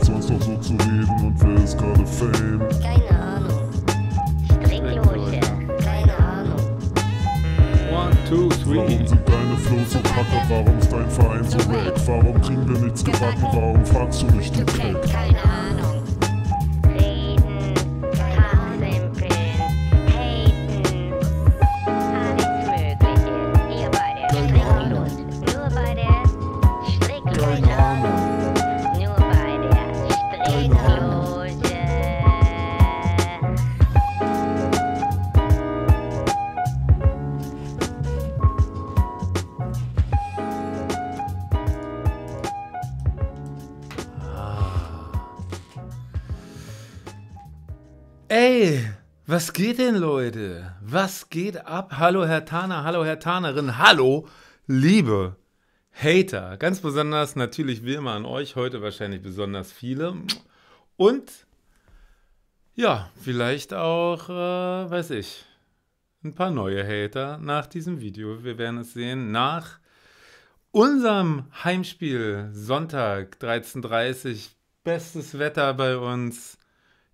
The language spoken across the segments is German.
gibt sonst noch so zu reden und wer ist gerade Fame? Keine Ahnung. Leg los, ja. Keine Ahnung. One, two, three. Warum sind deine Flows so kacke? Warum ist dein Verein so weg? Warum kriegen wir nichts gebacken? Warum fragst du mich, du Keck? Keine Ahnung. Was geht denn, Leute? Was geht ab? Hallo, Herr Taner, hallo, Herr Tanerin, hallo, liebe Hater. Ganz besonders natürlich wie immer an euch, heute wahrscheinlich besonders viele. Und ja, vielleicht auch, äh, weiß ich, ein paar neue Hater nach diesem Video. Wir werden es sehen. Nach unserem Heimspiel Sonntag 13.30 Uhr, bestes Wetter bei uns.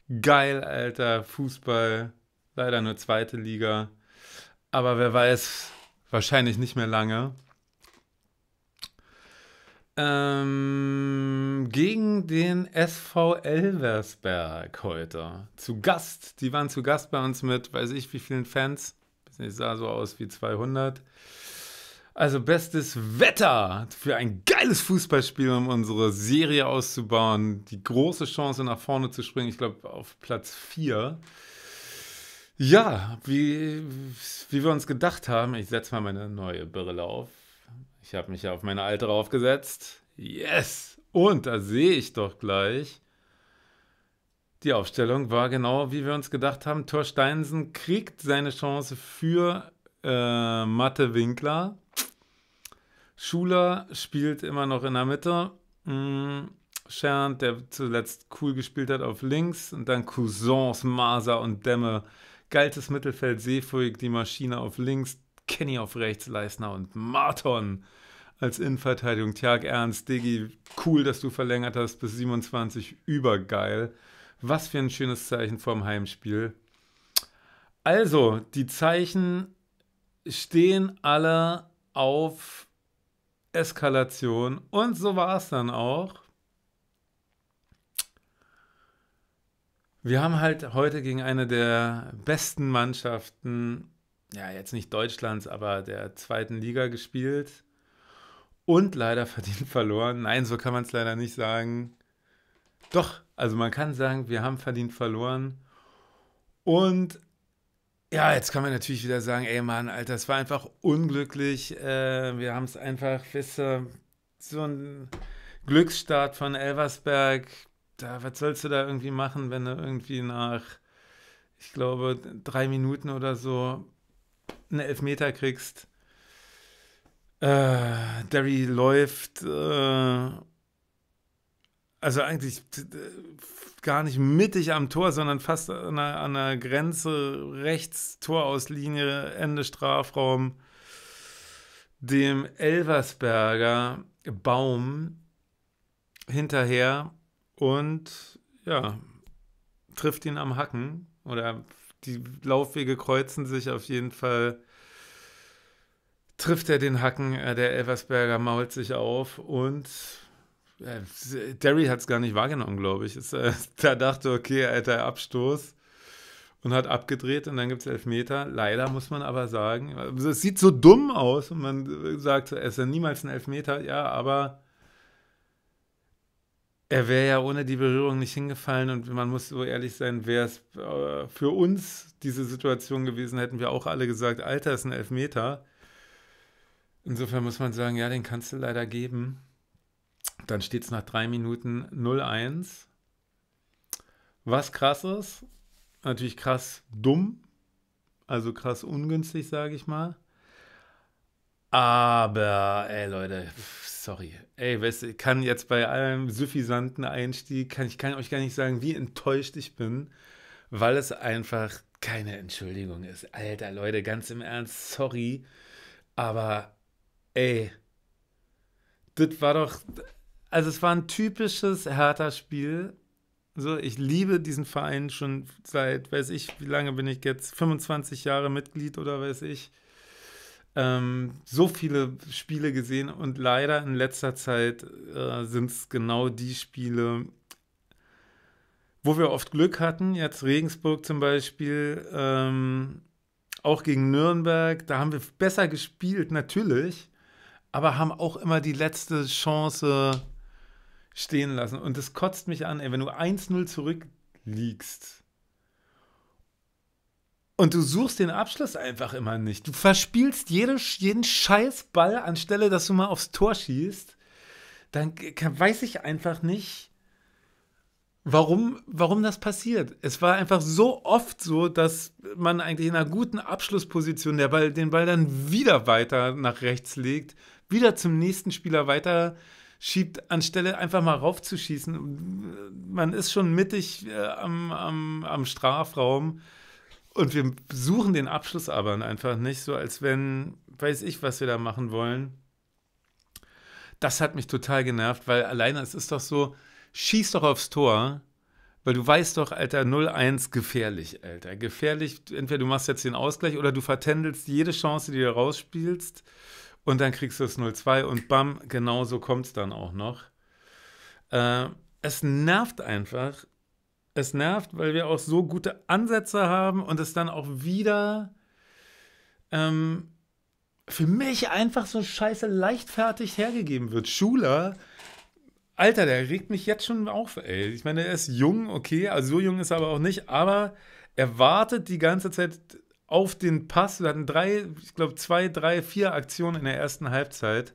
Geil, Alter, Fußball. Leider nur zweite Liga. Aber wer weiß, wahrscheinlich nicht mehr lange. Ähm, gegen den SV Elversberg heute. Zu Gast. Die waren zu Gast bei uns mit, weiß ich, wie vielen Fans. Ich sah so aus wie 200. Also bestes Wetter für ein geiles Fußballspiel, um unsere Serie auszubauen. Die große Chance nach vorne zu springen, ich glaube auf Platz 4. Ja, wie, wie wir uns gedacht haben, ich setze mal meine neue Brille auf. Ich habe mich ja auf meine alte draufgesetzt. Yes! Und da sehe ich doch gleich. Die Aufstellung war genau, wie wir uns gedacht haben. Thor Steinsen kriegt seine Chance für äh, Matte Winkler. Schuler spielt immer noch in der Mitte. Mm, Schernd, der zuletzt cool gespielt hat, auf links. Und dann Cousins, Maser und Dämme. Galtes Mittelfeld, Seefuig, die Maschine auf links. Kenny auf rechts, Leisner und Marton als Innenverteidigung. Tjag Ernst, Digi, cool, dass du verlängert hast bis 27. Übergeil. Was für ein schönes Zeichen vorm Heimspiel. Also, die Zeichen stehen alle auf Eskalation. Und so war es dann auch. Wir haben halt heute gegen eine der besten Mannschaften, ja, jetzt nicht Deutschlands, aber der zweiten Liga gespielt und leider verdient verloren. Nein, so kann man es leider nicht sagen. Doch, also man kann sagen, wir haben verdient verloren. Und ja, jetzt kann man natürlich wieder sagen, ey Mann, Alter, es war einfach unglücklich. Äh, wir haben es einfach, wisst ihr, so ein Glücksstart von Elversberg. Da, was sollst du da irgendwie machen, wenn du irgendwie nach, ich glaube, drei Minuten oder so einen Elfmeter kriegst? Äh, Derry läuft. Äh, also eigentlich gar nicht mittig am Tor, sondern fast an der, an einer Grenze rechts Torauslinie, Ende Strafraum, dem Elversberger Baum hinterher und ja, trifft ihn am Hacken oder die Laufwege kreuzen sich auf jeden Fall. Trifft er den Hacken, äh, der Elversberger mault sich auf und äh, Terry hat es gar nicht wahrgenommen, glaube ich. Ist, äh, da dachte, okay, alter Abstoß und hat abgedreht und dann gibt es Elfmeter. Leider muss man aber sagen, also es sieht so dumm aus und man äh, sagt, es ist ja niemals ein Elfmeter, ja, aber er wäre ja ohne die Berührung nicht hingefallen und man muss so ehrlich sein, wäre es äh, für uns diese Situation gewesen, hätten wir auch alle gesagt, Alter, ist ein Elfmeter. Insofern muss man sagen, ja, den kannst du leider geben. Dann steht es nach drei Minuten 0-1. Was krass ist, natürlich krass dumm, also krass ungünstig, sage ich mal. Aber, ey Leute, sorry. Ey, weißt du, ich kann jetzt bei allem suffisanten Einstieg, kann ich kann euch gar nicht sagen, wie enttäuscht ich bin, weil es einfach keine Entschuldigung ist. Alter Leute, ganz im Ernst, sorry. Aber, ey, das war doch, also es war ein typisches Hertha-Spiel. So, ich liebe diesen Verein schon seit, weiß ich, wie lange bin ich jetzt? 25 Jahre Mitglied oder weiß ich. Ähm, so viele Spiele gesehen und leider in letzter Zeit äh, sind es genau die Spiele, wo wir oft Glück hatten. Jetzt Regensburg zum Beispiel, ähm, auch gegen Nürnberg, da haben wir besser gespielt, natürlich, aber haben auch immer die letzte Chance stehen lassen. Und das kotzt mich an, ey, wenn du 1-0 zurückliegst. Und du suchst den Abschluss einfach immer nicht. Du verspielst jede, jeden Scheißball, anstelle dass du mal aufs Tor schießt. Dann weiß ich einfach nicht, warum, warum das passiert. Es war einfach so oft so, dass man eigentlich in einer guten Abschlussposition der Ball, den Ball dann wieder weiter nach rechts legt, wieder zum nächsten Spieler weiter schiebt, anstelle einfach mal raufzuschießen. Man ist schon mittig äh, am, am, am Strafraum und wir suchen den Abschluss aber einfach nicht, so als wenn, weiß ich, was wir da machen wollen. Das hat mich total genervt, weil alleine es ist doch so, schieß doch aufs Tor, weil du weißt doch, Alter, 0-1 gefährlich, Alter. Gefährlich, entweder du machst jetzt den Ausgleich oder du vertändelst jede Chance, die du rausspielst und dann kriegst du das 0-2 und bam, genau so kommt es dann auch noch. Äh, es nervt einfach. Es nervt, weil wir auch so gute Ansätze haben und es dann auch wieder ähm, für mich einfach so scheiße leichtfertig hergegeben wird. Schuler, Alter, der regt mich jetzt schon auf, ey. Ich meine, er ist jung, okay, also so jung ist er aber auch nicht, aber er wartet die ganze Zeit auf den Pass. Wir hatten drei, ich glaube, zwei, drei, vier Aktionen in der ersten Halbzeit,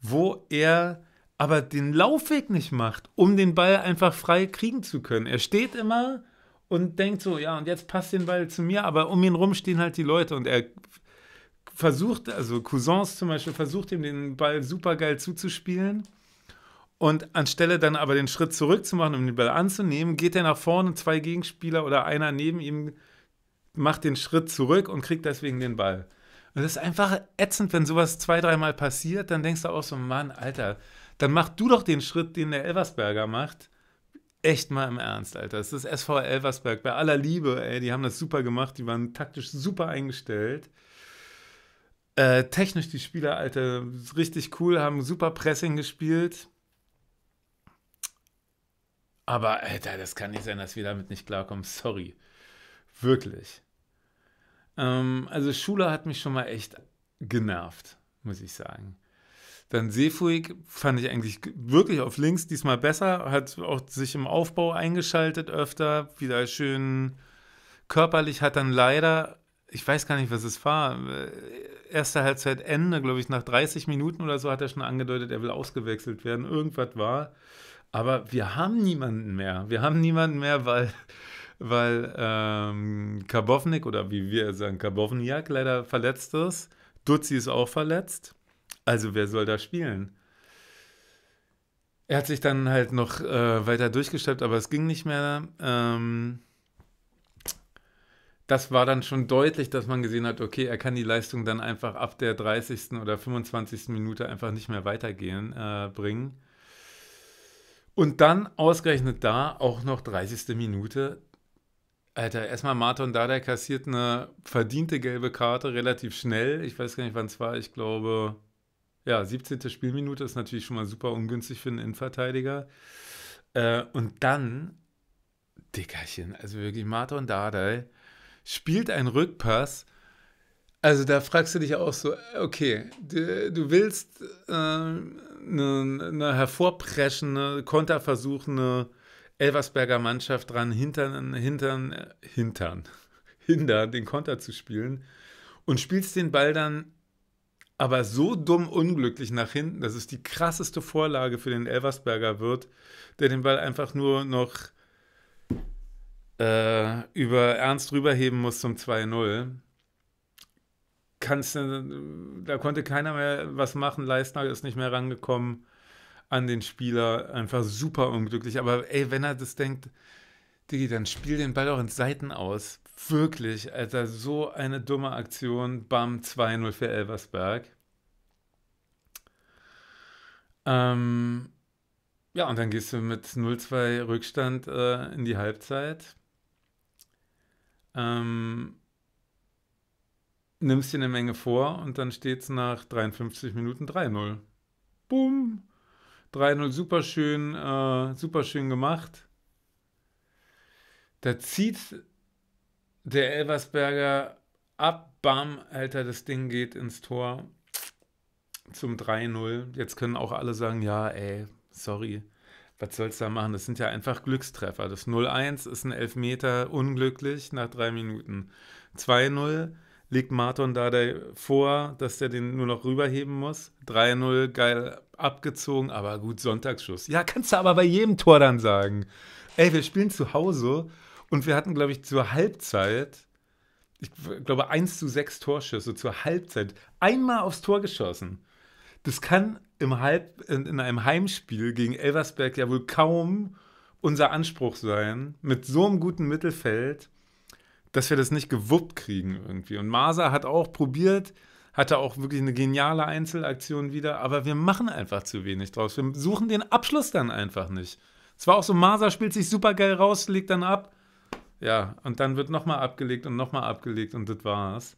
wo er aber den Laufweg nicht macht, um den Ball einfach frei kriegen zu können. Er steht immer und denkt so, ja, und jetzt passt den Ball zu mir, aber um ihn rum stehen halt die Leute und er versucht, also Cousins zum Beispiel, versucht ihm den Ball supergeil zuzuspielen. Und anstelle dann aber den Schritt zurück zu machen, um den Ball anzunehmen, geht er nach vorne, zwei Gegenspieler oder einer neben ihm macht den Schritt zurück und kriegt deswegen den Ball. Und das ist einfach ätzend, wenn sowas zwei, dreimal passiert, dann denkst du auch so, Mann, Alter, dann mach du doch den Schritt, den der Elversberger macht. Echt mal im Ernst, Alter. Das ist SV Elversberg. Bei aller Liebe, ey, die haben das super gemacht, die waren taktisch super eingestellt. Äh, technisch die Spieler, Alter, richtig cool, haben super Pressing gespielt. Aber, Alter, das kann nicht sein, dass wir damit nicht klarkommen. Sorry. Wirklich. Ähm, also Schule hat mich schon mal echt genervt, muss ich sagen. Dann Seefuig fand ich eigentlich wirklich auf links diesmal besser, hat auch sich im Aufbau eingeschaltet öfter, wieder schön körperlich hat dann leider, ich weiß gar nicht, was es war, äh, erste Halbzeit Ende, glaube ich, nach 30 Minuten oder so hat er schon angedeutet, er will ausgewechselt werden, irgendwas war. Aber wir haben niemanden mehr. Wir haben niemanden mehr, weil weil ähm, Karbovnik oder wie wir sagen, Karbovniak leider verletzt ist. Dutzi ist auch verletzt. Also wer soll da spielen? Er hat sich dann halt noch äh, weiter durchgesteppt, aber es ging nicht mehr. Ähm, das war dann schon deutlich, dass man gesehen hat, okay, er kann die Leistung dann einfach ab der 30. oder 25. Minute einfach nicht mehr weitergehen äh, bringen. Und dann ausgerechnet da auch noch 30. Minute Alter, erstmal Martin Dada kassiert eine verdiente gelbe Karte relativ schnell. Ich weiß gar nicht, wann es war. Ich glaube, ja, 17. Spielminute ist natürlich schon mal super ungünstig für einen Innenverteidiger. Äh, und dann, Dickerchen, also wirklich Martin Dardai spielt einen Rückpass. Also da fragst du dich auch so, okay, du, du willst äh, eine, eine hervorpreschende, konterversuchende Elversberger Mannschaft dran, hintern, hintern, hintern, hindern, den Konter zu spielen und spielst den Ball dann aber so dumm unglücklich nach hinten, dass es die krasseste Vorlage für den Elversberger wird, der den Ball einfach nur noch äh, über Ernst rüberheben muss zum 2-0. Kannst, äh, da konnte keiner mehr was machen. Leistner ist nicht mehr rangekommen an den Spieler, einfach super unglücklich. Aber ey, wenn er das denkt, Digi, dann spiel den Ball auch in Seiten aus. Wirklich, Alter, so eine dumme Aktion. Bam, 2-0 für Elversberg. Ähm, ja, und dann gehst du mit 0-2 Rückstand äh, in die Halbzeit. Ähm, nimmst dir eine Menge vor und dann steht es nach 53 Minuten 3-0. Boom! 3-0 super schön, äh, super schön gemacht. Da zieht der Elversberger ab, bam, Alter, das Ding geht ins Tor zum 3-0. Jetzt können auch alle sagen, ja, ey, sorry, was sollst du da machen? Das sind ja einfach Glückstreffer. Das 0-1 ist ein Elfmeter unglücklich nach drei Minuten. 2-0 legt Martin da vor, dass der den nur noch rüberheben muss. 3-0, geil abgezogen, aber gut, Sonntagsschuss. Ja, kannst du aber bei jedem Tor dann sagen. Ey, wir spielen zu Hause und wir hatten, glaube ich, zur Halbzeit, ich glaube, 1 zu 6 Torschüsse zur Halbzeit. Einmal aufs Tor geschossen. Das kann im Halb, in, in einem Heimspiel gegen Elversberg ja wohl kaum unser Anspruch sein, mit so einem guten Mittelfeld dass wir das nicht gewuppt kriegen irgendwie. Und Masa hat auch probiert, hatte auch wirklich eine geniale Einzelaktion wieder, aber wir machen einfach zu wenig draus. Wir suchen den Abschluss dann einfach nicht. Es war auch so, Masa spielt sich super geil raus, legt dann ab. Ja, und dann wird nochmal abgelegt und nochmal abgelegt und das war's.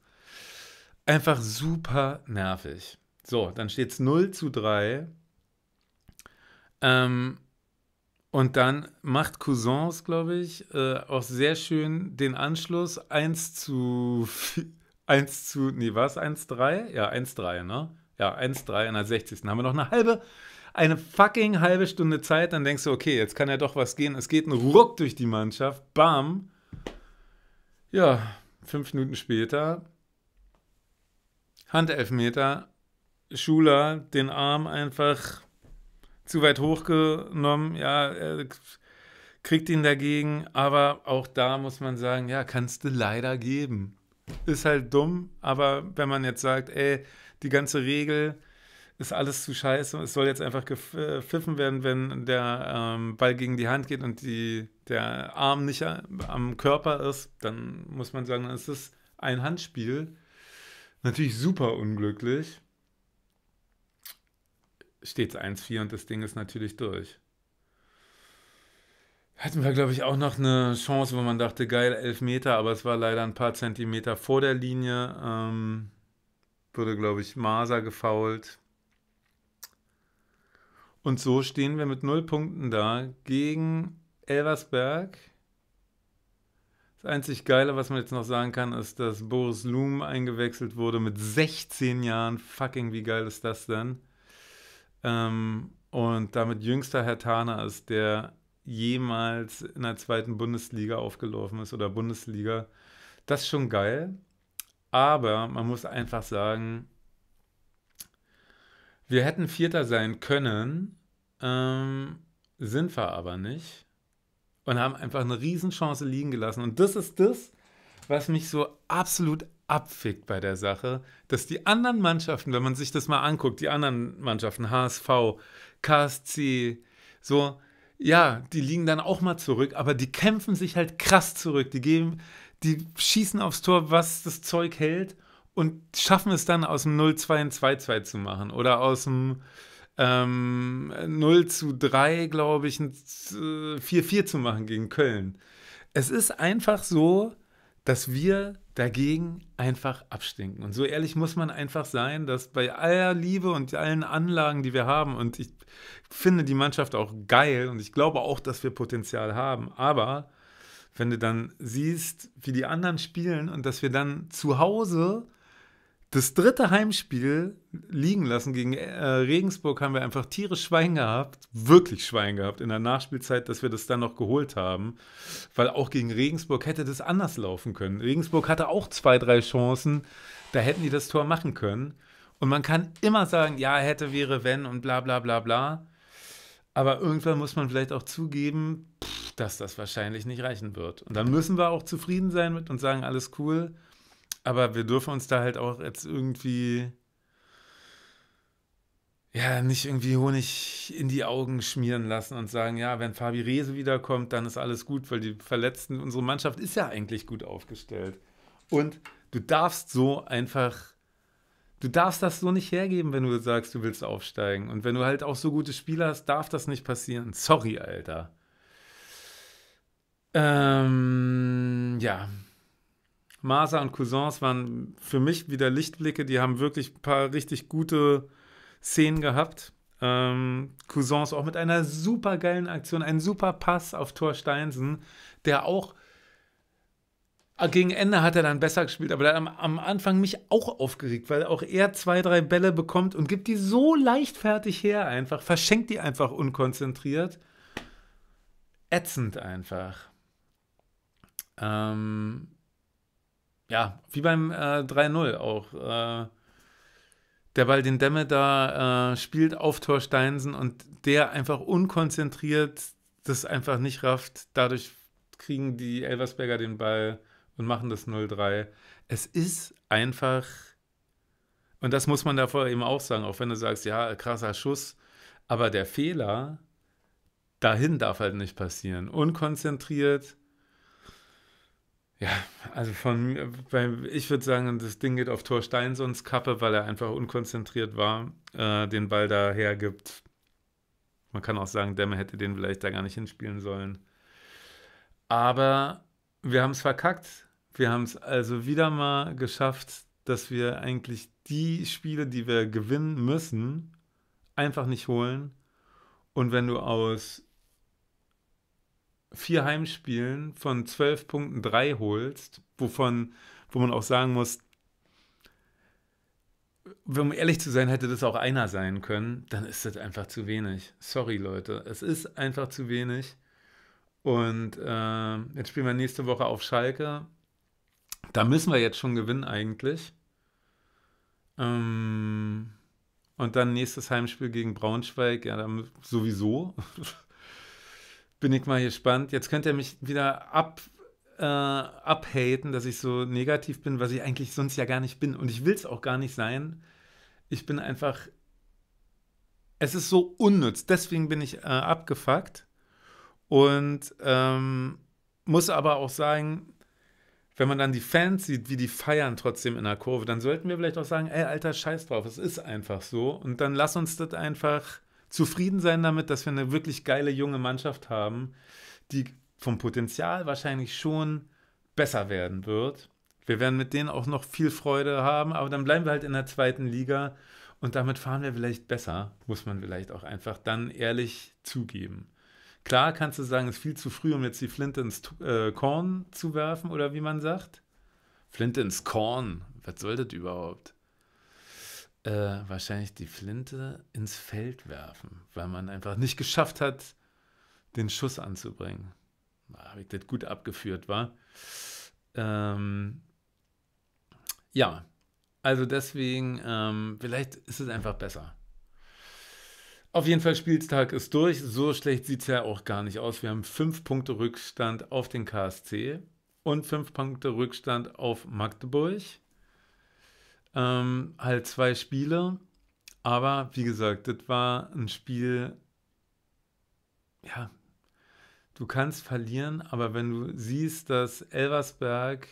Einfach super nervig. So, dann steht es 0 zu 3. Ähm, und dann macht Cousins, glaube ich, äh, auch sehr schön den Anschluss 1 zu 1 zu, nee, war es 1-3? Ja, 1-3, ne? Ja, 1-3 in der 60. Dann haben wir noch eine halbe, eine fucking halbe Stunde Zeit. Dann denkst du, okay, jetzt kann ja doch was gehen. Es geht ein Ruck durch die Mannschaft. Bam. Ja, fünf Minuten später. Handelfmeter. Schuler den Arm einfach zu weit hochgenommen. Ja, er kriegt ihn dagegen, aber auch da muss man sagen, ja, kannst du leider geben. Ist halt dumm, aber wenn man jetzt sagt, ey, die ganze Regel ist alles zu scheiße, es soll jetzt einfach gepfiffen äh, werden, wenn der ähm, Ball gegen die Hand geht und die, der Arm nicht am Körper ist, dann muss man sagen, es ist ein Handspiel. Natürlich super unglücklich steht es 1-4 und das Ding ist natürlich durch. Hatten wir, glaube ich, auch noch eine Chance, wo man dachte, geil, 11 Meter, aber es war leider ein paar Zentimeter vor der Linie. Ähm, wurde, glaube ich, Maser gefault. Und so stehen wir mit null Punkten da gegen Elversberg. Das einzig Geile, was man jetzt noch sagen kann, ist, dass Boris Loom eingewechselt wurde mit 16 Jahren. Fucking, wie geil ist das denn? Ähm, und damit jüngster Herr Tana ist, der jemals in der zweiten Bundesliga aufgelaufen ist oder Bundesliga. Das ist schon geil. Aber man muss einfach sagen, wir hätten Vierter sein können, ähm, sind wir aber nicht und haben einfach eine Riesenchance liegen gelassen. Und das ist das, was mich so absolut abfickt bei der Sache, dass die anderen Mannschaften, wenn man sich das mal anguckt, die anderen Mannschaften, HSV, KSC, so, ja, die liegen dann auch mal zurück, aber die kämpfen sich halt krass zurück. Die geben, die schießen aufs Tor, was das Zeug hält und schaffen es dann aus dem 0-2 ein 2-2 zu machen oder aus dem ähm, 0 zu 3, glaube ich, ein 4-4 zu machen gegen Köln. Es ist einfach so, dass wir dagegen einfach abstinken. Und so ehrlich muss man einfach sein, dass bei aller Liebe und allen Anlagen, die wir haben, und ich finde die Mannschaft auch geil und ich glaube auch, dass wir Potenzial haben, aber wenn du dann siehst, wie die anderen spielen und dass wir dann zu Hause das dritte Heimspiel liegen lassen gegen äh, Regensburg haben wir einfach tierisch Schwein gehabt, wirklich Schwein gehabt in der Nachspielzeit, dass wir das dann noch geholt haben, weil auch gegen Regensburg hätte das anders laufen können. Regensburg hatte auch zwei, drei Chancen, da hätten die das Tor machen können. Und man kann immer sagen, ja, hätte, wäre, wenn und bla bla bla bla. Aber irgendwann muss man vielleicht auch zugeben, dass das wahrscheinlich nicht reichen wird. Und dann müssen wir auch zufrieden sein mit und sagen, alles cool. Aber wir dürfen uns da halt auch jetzt irgendwie ja, nicht irgendwie Honig in die Augen schmieren lassen und sagen, ja, wenn Fabi Rehse wiederkommt, dann ist alles gut, weil die Verletzten, unsere Mannschaft ist ja eigentlich gut aufgestellt. Und du darfst so einfach, du darfst das so nicht hergeben, wenn du sagst, du willst aufsteigen. Und wenn du halt auch so gute Spieler hast, darf das nicht passieren. Sorry, Alter. Ähm, ja, Masa und Cousins waren für mich wieder Lichtblicke. Die haben wirklich ein paar richtig gute Szenen gehabt. Ähm, Cousins auch mit einer super geilen Aktion, ein super Pass auf Thor Steinsen, der auch gegen Ende hat er dann besser gespielt, aber der hat am, am Anfang mich auch aufgeregt, weil auch er zwei, drei Bälle bekommt und gibt die so leichtfertig her einfach, verschenkt die einfach unkonzentriert. Ätzend einfach. Ähm, ja, wie beim äh, 3-0 auch. Äh, der Ball, den Demme da äh, spielt auf Tor Steinsen und der einfach unkonzentriert das einfach nicht rafft. Dadurch kriegen die Elversberger den Ball und machen das 0-3. Es ist einfach, und das muss man davor eben auch sagen, auch wenn du sagst, ja, krasser Schuss, aber der Fehler dahin darf halt nicht passieren. Unkonzentriert ja, also von mir, ich würde sagen, das Ding geht auf Tor Steinsons Kappe, weil er einfach unkonzentriert war, äh, den Ball da hergibt. Man kann auch sagen, Demme hätte den vielleicht da gar nicht hinspielen sollen. Aber wir haben es verkackt. Wir haben es also wieder mal geschafft, dass wir eigentlich die Spiele, die wir gewinnen müssen, einfach nicht holen. Und wenn du aus vier Heimspielen von zwölf Punkten drei holst, wovon, wo man auch sagen muss, um ehrlich zu sein, hätte das auch einer sein können, dann ist das einfach zu wenig. Sorry, Leute, es ist einfach zu wenig. Und äh, jetzt spielen wir nächste Woche auf Schalke. Da müssen wir jetzt schon gewinnen eigentlich. Ähm, und dann nächstes Heimspiel gegen Braunschweig, ja, dann sowieso. bin ich mal gespannt. Jetzt könnt ihr mich wieder ab, äh, abhaten, dass ich so negativ bin, was ich eigentlich sonst ja gar nicht bin. Und ich will es auch gar nicht sein. Ich bin einfach. Es ist so unnütz. Deswegen bin ich äh, abgefuckt. Und ähm, muss aber auch sagen, wenn man dann die Fans sieht, wie die feiern trotzdem in der Kurve, dann sollten wir vielleicht auch sagen, ey, alter Scheiß drauf, es ist einfach so. Und dann lass uns das einfach zufrieden sein damit, dass wir eine wirklich geile junge Mannschaft haben, die vom Potenzial wahrscheinlich schon besser werden wird. Wir werden mit denen auch noch viel Freude haben, aber dann bleiben wir halt in der zweiten Liga und damit fahren wir vielleicht besser, muss man vielleicht auch einfach dann ehrlich zugeben. Klar kannst du sagen, es ist viel zu früh, um jetzt die Flinte ins äh, Korn zu werfen oder wie man sagt. Flinte ins Korn, was soll das überhaupt? äh, wahrscheinlich die Flinte ins Feld werfen, weil man einfach nicht geschafft hat, den Schuss anzubringen. Habe ich das gut abgeführt, war. Ähm, ja, also deswegen, ähm, vielleicht ist es einfach besser. Auf jeden Fall, Spielstag ist durch. So schlecht sieht es ja auch gar nicht aus. Wir haben fünf Punkte Rückstand auf den KSC und fünf Punkte Rückstand auf Magdeburg. Ähm, halt zwei Spiele. Aber wie gesagt, das war ein Spiel, ja, du kannst verlieren, aber wenn du siehst, dass Elversberg,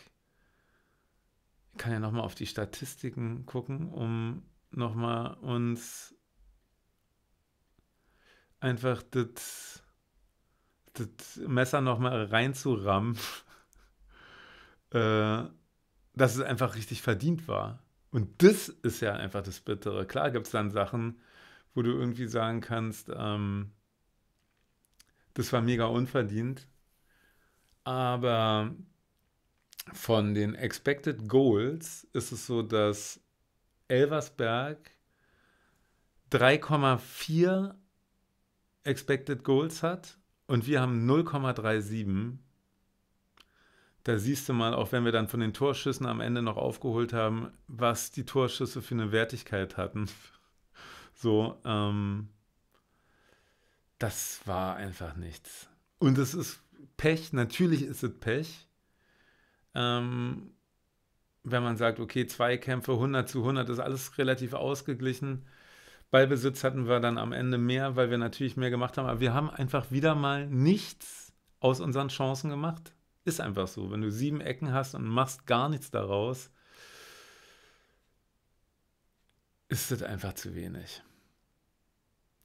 ich kann ja nochmal auf die Statistiken gucken, um nochmal uns einfach das, das Messer nochmal reinzurammen, äh, dass es einfach richtig verdient war. Und das ist ja einfach das Bittere. Klar gibt es dann Sachen, wo du irgendwie sagen kannst, ähm, das war mega unverdient. Aber von den Expected Goals ist es so, dass Elversberg 3,4 Expected Goals hat und wir haben 0,37 da siehst du mal, auch wenn wir dann von den Torschüssen am Ende noch aufgeholt haben, was die Torschüsse für eine Wertigkeit hatten. so, ähm, das war einfach nichts. Und es ist Pech, natürlich ist es Pech. Ähm, wenn man sagt, okay, zwei Kämpfe 100 zu 100 ist alles relativ ausgeglichen. Ballbesitz hatten wir dann am Ende mehr, weil wir natürlich mehr gemacht haben. Aber wir haben einfach wieder mal nichts aus unseren Chancen gemacht. Ist einfach so. Wenn du sieben Ecken hast und machst gar nichts daraus, ist das einfach zu wenig.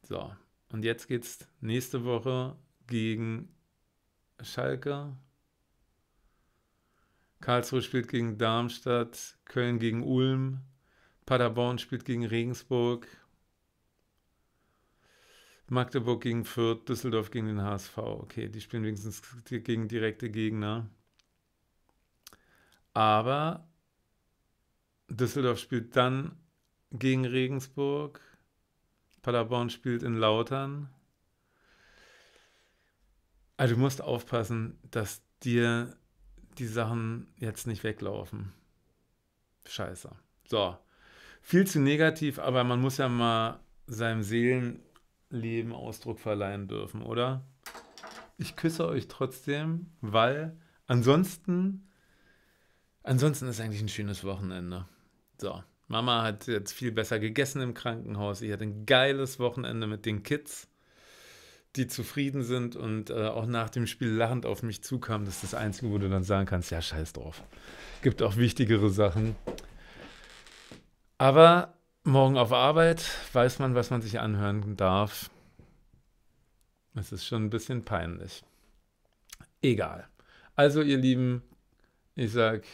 So, und jetzt geht's nächste Woche gegen Schalke. Karlsruhe spielt gegen Darmstadt, Köln gegen Ulm, Paderborn spielt gegen Regensburg Magdeburg gegen Fürth, Düsseldorf gegen den HSV. Okay, die spielen wenigstens gegen direkte Gegner. Aber Düsseldorf spielt dann gegen Regensburg. Paderborn spielt in Lautern. Also du musst aufpassen, dass dir die Sachen jetzt nicht weglaufen. Scheiße. So. Viel zu negativ, aber man muss ja mal seinem Seelen Leben Ausdruck verleihen dürfen, oder? Ich küsse euch trotzdem, weil ansonsten, ansonsten ist eigentlich ein schönes Wochenende. So, Mama hat jetzt viel besser gegessen im Krankenhaus. Ich hatte ein geiles Wochenende mit den Kids, die zufrieden sind und äh, auch nach dem Spiel lachend auf mich zukamen. Das ist das Einzige, wo du dann sagen kannst, ja, scheiß drauf. Gibt auch wichtigere Sachen. Aber morgen auf Arbeit weiß man, was man sich anhören darf. Es ist schon ein bisschen peinlich. Egal. Also, ihr Lieben, ich sag,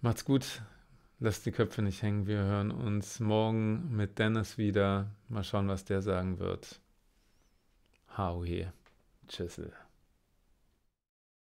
macht's gut. Lasst die Köpfe nicht hängen. Wir hören uns morgen mit Dennis wieder. Mal schauen, was der sagen wird. Howie Chisel.